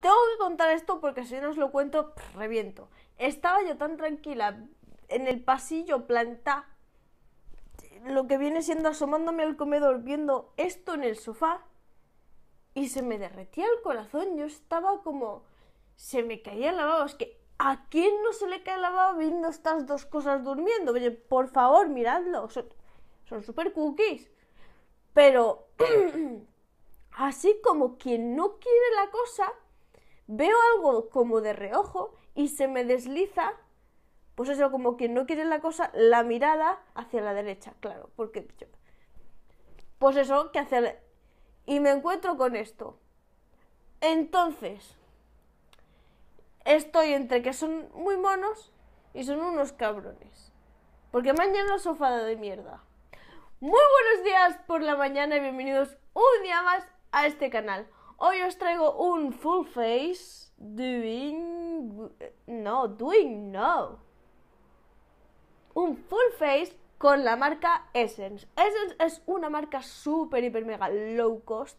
Tengo que contar esto porque si no os lo cuento, reviento. Estaba yo tan tranquila en el pasillo planta lo que viene siendo asomándome al comedor viendo esto en el sofá y se me derretía el corazón. Yo estaba como... Se me caía la baba, Es que ¿a quién no se le cae la baba viendo estas dos cosas durmiendo? Oye, por favor, miradlo. Son, son super cookies. Pero... así como quien no quiere la cosa, veo algo como de reojo y se me desliza, pues eso, como que no quiere la cosa, la mirada hacia la derecha, claro, porque pues eso, que hacer y me encuentro con esto. Entonces, estoy entre que son muy monos y son unos cabrones. Porque me han llenado de mierda. Muy buenos días por la mañana y bienvenidos un día más a este canal. Hoy os traigo un full face doing... No, doing no. Un full face con la marca Essence. Essence es una marca super hiper, mega low cost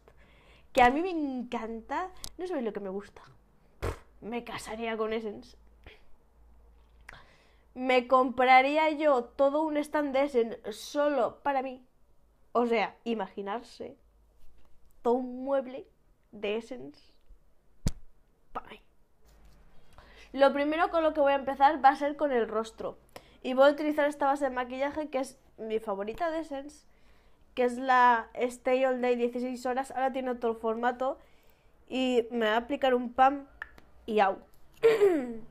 que a mí me encanta. No sabéis lo que me gusta. Me casaría con Essence. Me compraría yo todo un stand de Essence solo para mí. O sea, imaginarse todo un mueble de Essence. Lo primero con lo que voy a empezar va a ser con el rostro. Y voy a utilizar esta base de maquillaje que es mi favorita de Essence, que es la Stay All Day 16 horas. Ahora tiene otro formato y me va a aplicar un pam y au.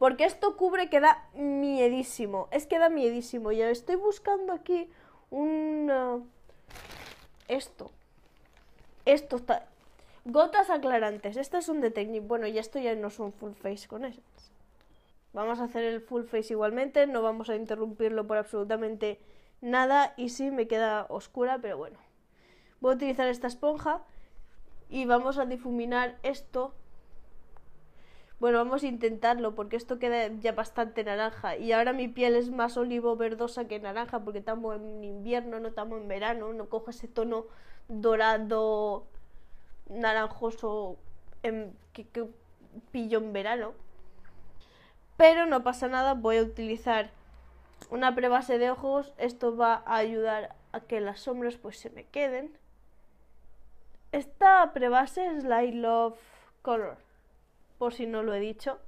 Porque esto cubre que da miedísimo. Es que da miedísimo. Yo estoy buscando aquí un... Uh, esto. Esto está... Gotas aclarantes. Estas son de Technic. Bueno, y esto ya no son full face con esas. Vamos a hacer el full face igualmente. No vamos a interrumpirlo por absolutamente nada. Y sí, me queda oscura, pero bueno. Voy a utilizar esta esponja. Y vamos a difuminar esto. Bueno, vamos a intentarlo porque esto queda ya bastante naranja. Y ahora mi piel es más olivo verdosa que naranja porque estamos en invierno, no estamos en verano. No cojo ese tono dorado naranjoso en, em, que, pillo en verano. Pero no pasa nada, voy a utilizar una prebase de ojos. Esto va a ayudar a que las sombras pues se me queden. Esta prebase es la I Love Color, por si no lo he dicho.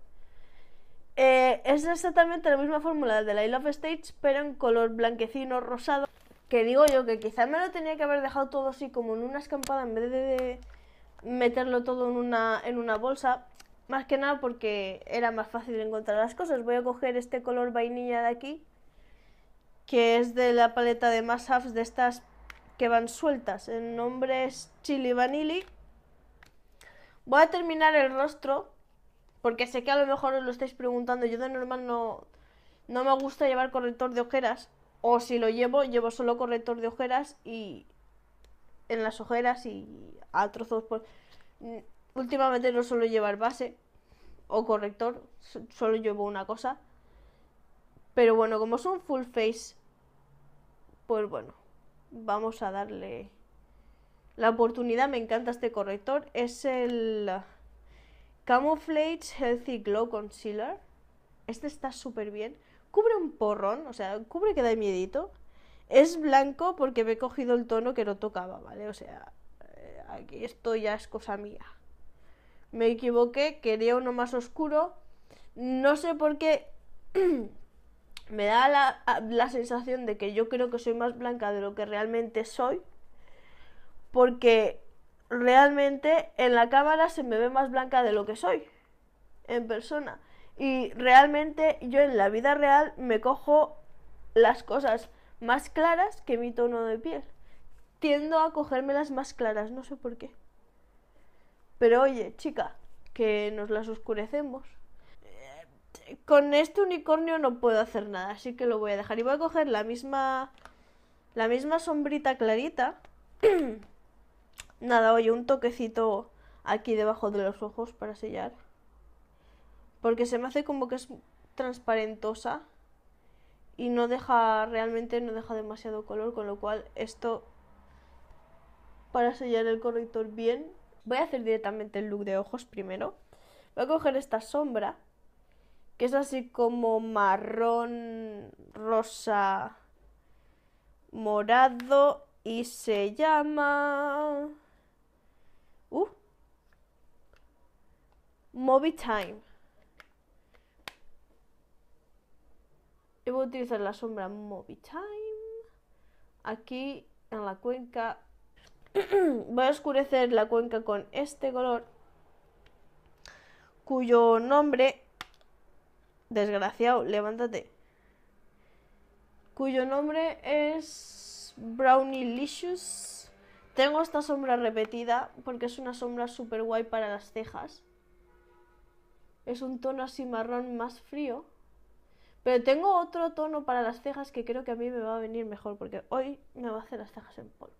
Eh, es exactamente la misma fórmula de la I Love Stage, pero en color blanquecino rosado. Que digo yo que quizá me lo tenía que haber dejado todo así como en una escampada en vez de, meterlo todo en una, en una bolsa. Más que nada porque era más fácil encontrar las cosas. Voy a coger este color vainilla de aquí, que es de la paleta de Hubs, de estas que van sueltas. El nombre es Chili Vanilli. Voy a terminar el rostro, porque sé que a lo mejor os lo estáis preguntando. Yo de normal no, no me gusta llevar corrector de ojeras. O si lo llevo, llevo solo corrector de ojeras y en las ojeras y a trozos pues, mm, Últimamente no suelo llevar base o corrector, solo llevo una cosa. Pero bueno, como son full face, pues bueno, vamos a darle la oportunidad. Me encanta este corrector. Es el Camouflage Healthy Glow Concealer. Este está súper bien. Cubre un porrón, o sea, cubre que da miedito. Es blanco porque me he cogido el tono que no tocaba, ¿vale? O sea, eh, aquí esto ya es cosa mía. Me equivoqué, quería uno más oscuro. No sé por qué me da la, la, sensación de que yo creo que soy más blanca de lo que realmente soy. Porque realmente en la cámara se me ve más blanca de lo que soy en persona. Y realmente yo en la vida real me cojo las cosas más claras que mi tono de piel. Tiendo a cogerme las más claras, no sé por qué. Pero oye, chica, que nos las oscurecemos. Con este unicornio no puedo hacer nada, así que lo voy a dejar. Y voy a coger la misma. La misma sombrita clarita. nada, oye, un toquecito aquí debajo de los ojos para sellar. Porque se me hace como que es transparentosa y no deja realmente no deja demasiado color con lo cual esto para sellar el corrector bien voy a hacer directamente el look de ojos primero voy a coger esta sombra que es así como marrón rosa morado y se llama uh, Movie Time y voy a utilizar la sombra Movie Time aquí en la cuenca voy a oscurecer la cuenca con este color cuyo nombre desgraciado, levántate cuyo nombre es Brownie Licious tengo esta sombra repetida porque es una sombra super guay para las cejas es un tono así marrón más frío pero tengo otro tono para las cejas que creo que a mí me va a venir mejor, porque hoy me va a hacer las cejas en polvo.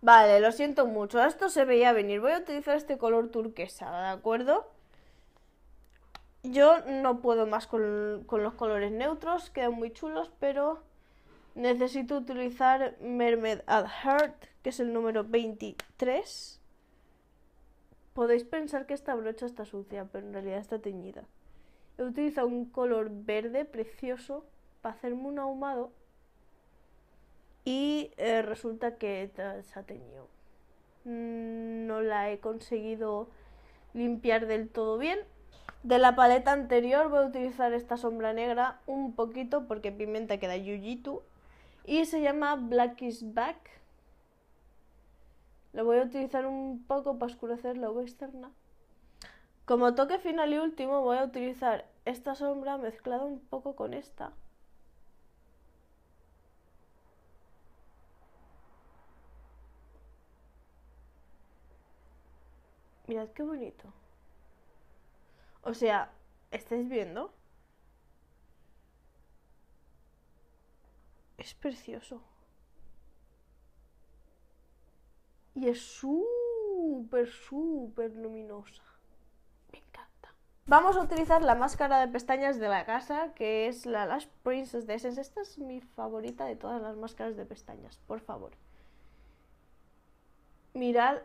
Vale, lo siento mucho, esto se veía venir. Voy a utilizar este color turquesa, ¿de acuerdo? Yo no puedo más con, con los colores neutros, quedan muy chulos, pero necesito utilizar Mermaid at Heart, que es el número 23. Podéis pensar que esta brocha está sucia, pero en realidad está teñida. He utilizado un color verde precioso para hacerme un ahumado y eh, resulta que se ha teñido. Mm, no la he conseguido limpiar del todo bien. De la paleta anterior voy a utilizar esta sombra negra un poquito porque pimienta queda yuyitu y se llama Black is Back. Lo voy a utilizar un poco para oscurecer la uva externa. Como toque final y último voy a utilizar esta sombra mezclada un poco con esta. Mirad qué bonito. O sea, ¿estáis viendo? Es precioso. Y es súper, súper luminosa. Vamos a utilizar la máscara de pestañas de la casa, que es la Lash Princess de Essence. Esta es mi favorita de todas las máscaras de pestañas, por favor. Mirad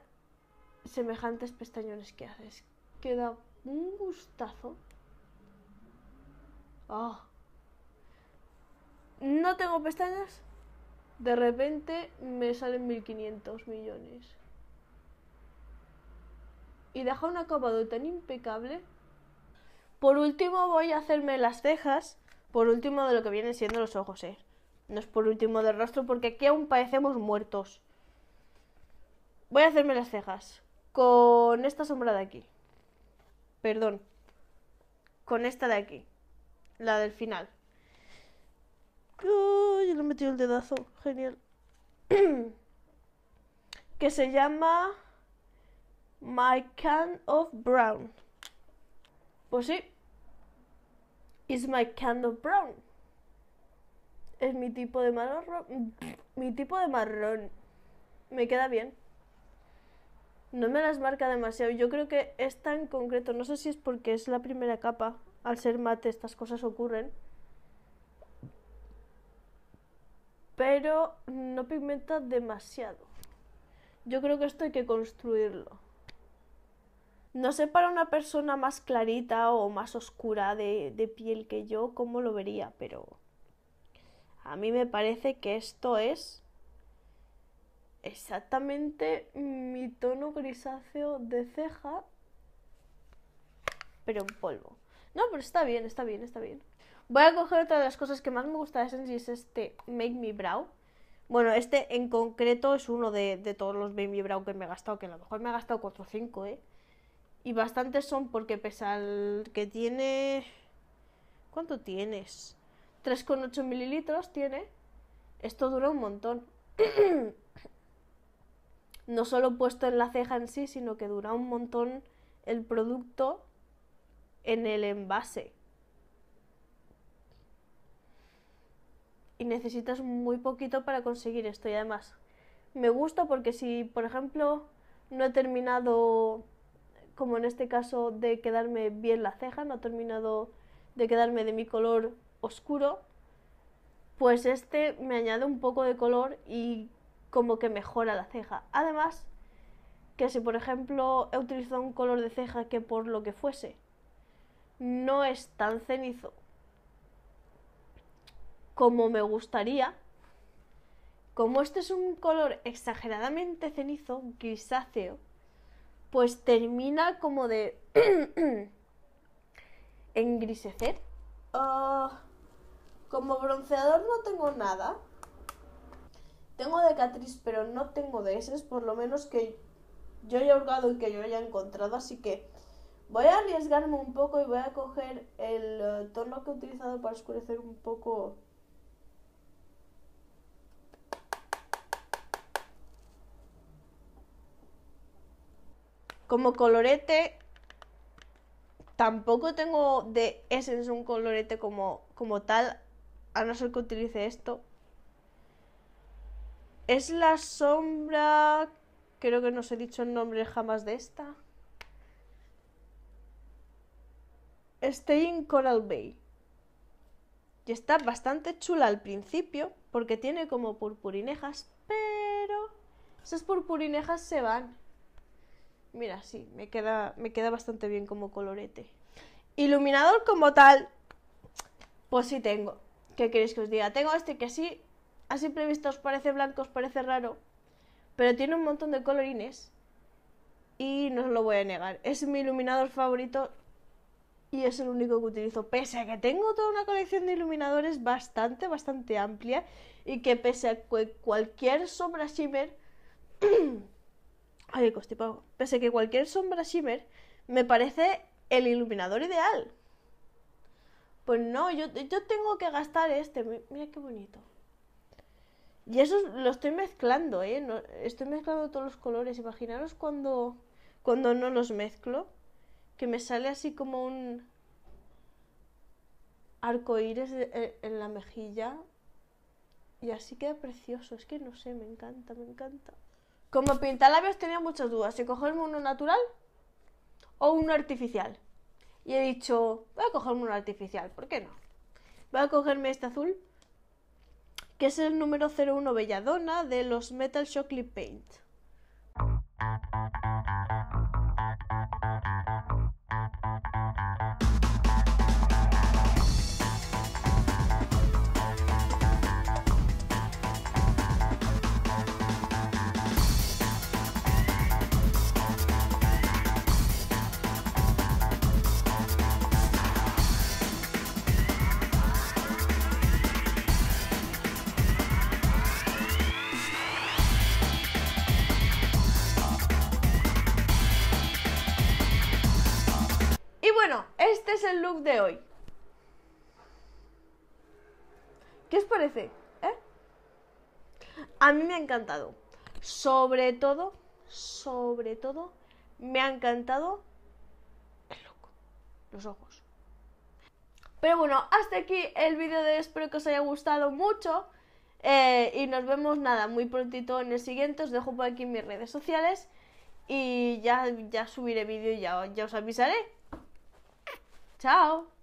semejantes pestañones que haces. Queda un gustazo. Ah. No tengo pestañas. De repente me salen 1500 millones. Y deja un acabado tan impecable por último voy a hacerme las cejas, por último de lo que vienen siendo los ojos, ¿eh? No es por último del rostro porque aquí aún parecemos muertos. Voy a hacerme las cejas con esta sombra de aquí. Perdón. Con esta de aquí. La del final. Uy, le he metido el dedazo. Genial. que se llama My Can of Brown. Pues sí. Is my candle brown. Es mi tipo de marrón. Mi tipo de marrón. Me queda bien. No me las marca demasiado. Yo creo que esta en concreto, no sé si es porque es la primera capa. Al ser mate estas cosas ocurren. Pero no pigmenta demasiado. Yo creo que esto hay que construirlo. No sé para una persona más clarita o más oscura de, piel que yo cómo lo vería, pero a mí me parece que esto es exactamente mi tono grisáceo de ceja, pero en polvo. No, pero está bien, está bien, está bien. Voy a coger otra de las cosas que más me gusta de Sensi, es este Make Me Brow. Bueno, este en concreto es uno de, de todos los Make Me Brow que me he gastado, que a lo mejor me he gastado 4 o 5, ¿eh? Y bastantes son porque pese al que tiene... ¿Cuánto tienes? 3,8 mililitros tiene. Esto dura un montón. no solo puesto en la ceja en sí, sino que dura un montón el producto en el envase. Y necesitas muy poquito para conseguir esto. Y además, me gusta porque si, por ejemplo, no he terminado como en este caso de quedarme bien la ceja, no ha terminado de quedarme de mi color oscuro, pues este me añade un poco de color y como que mejora la ceja. Además, que si por ejemplo he utilizado un color de ceja que por lo que fuese no es tan cenizo como me gustaría, como este es un color exageradamente cenizo, grisáceo, pues termina como de engrisecer. Ah, como bronceador no tengo nada. Tengo de Catriz, pero no tengo de esos, por lo menos que yo haya holgado y que yo haya encontrado, así que voy a arriesgarme un poco y voy a coger el eh, tono que he utilizado para oscurecer un poco Como colorete, tampoco tengo de Essence un colorete como, como tal, a no ser que utilice esto. Es la sombra... Creo que no os he dicho el nombre jamás de esta. Stay in Coral Bay. Y está bastante chula al principio, porque tiene como purpurinejas, pero esas purpurinejas se van. Mira, sí, me queda, me queda bastante bien como colorete. Iluminador como tal, pues sí tengo. ¿Qué queréis que os diga? Tengo este que así, a simple vista os parece blanco, os parece raro, pero tiene un montón de colorines y no os lo voy a negar. Es mi iluminador favorito y es el único que utilizo, pese a que tengo toda una colección de iluminadores bastante, bastante amplia y que pese a cualquier sombra shimmer Ay, constipado. Pese que cualquier sombra shimmer me parece el iluminador ideal. Pues no, yo, tengo que gastar este. Mira qué bonito. Y eso lo estoy mezclando, ¿eh? estoy mezclando todos los colores. Imaginaros cuando, cuando no los mezclo, que me sale así como un arcoíris eh, en la mejilla. Y así queda precioso. Es que no sé, me encanta, me encanta. Como pintalabios tenía muchas dudas, si cogerme uno natural o uno artificial. Y he dicho, voy a cogerme uno artificial, ¿por qué no? Voy a cogerme este azul, que es el número 01 Belladona de los Metal Lip Paint. el look de hoy? ¿Qué os parece? ¿Eh? A mí me ha encantado. Sobre todo, sobre todo, me ha encantado el look, los ojos. Pero bueno, hasta aquí el vídeo de hoy. Espero que os haya gustado mucho. Eh, y nos vemos nada, muy prontito en el siguiente. Os dejo por aquí mis redes sociales. Y ya, ya subiré vídeo y ya, ya os avisaré. Ciao!